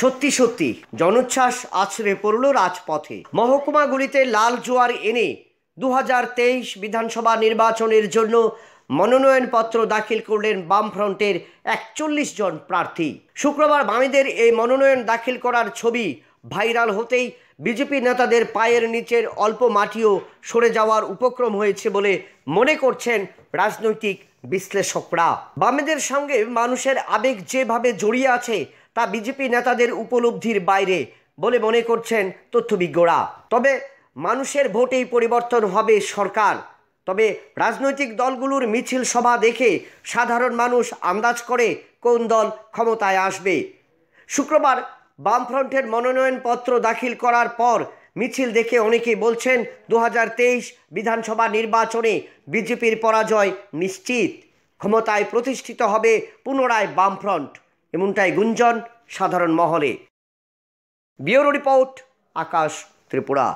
সত্যি সত্যি জনোচ্ছ্বাস আছড়ে পড়ল রাজপথে মহকুমাগুলিতে লাল জোয়ার এনে দু বিধানসভা নির্বাচনের জন্য মনোনয়নপত্র দাখিল করলেন বামফ্রন্টের একচল্লিশ জন প্রার্থী শুক্রবার বামীদের এই মনোনয়ন দাখিল করার ছবি ভাইরাল হতেই বিজেপি নেতাদের পায়ের নিচের অল্প মাটিও সরে যাওয়ার উপক্রম হয়েছে বলে মনে করছেন রাজনৈতিক বিশ্লেষকরা বামেদের সঙ্গে মানুষের আবেগ যেভাবে জড়িয়ে আছে তা বিজেপি নেতাদের উপলব্ধির বাইরে বলে মনে করছেন তথ্যবিজ্ঞরা তবে মানুষের ভোটেই পরিবর্তন হবে সরকার তবে রাজনৈতিক দলগুলোর মিছিল সভা দেখে সাধারণ মানুষ আন্দাজ করে কোন দল ক্ষমতায় আসবে শুক্রবার বামফ্রন্টের মনোনয়নপত্র দাখিল করার পর মিছিল দেখে অনেকেই বলছেন দু বিধানসভা নির্বাচনে বিজেপির পরাজয় নিশ্চিত ক্ষমতায় প্রতিষ্ঠিত হবে পুনরায় বামফ্রন্ট এমনটাই গুঞ্জন সাধারণ মহলে বিওরো রিপোর্ট আকাশ ত্রিপুরা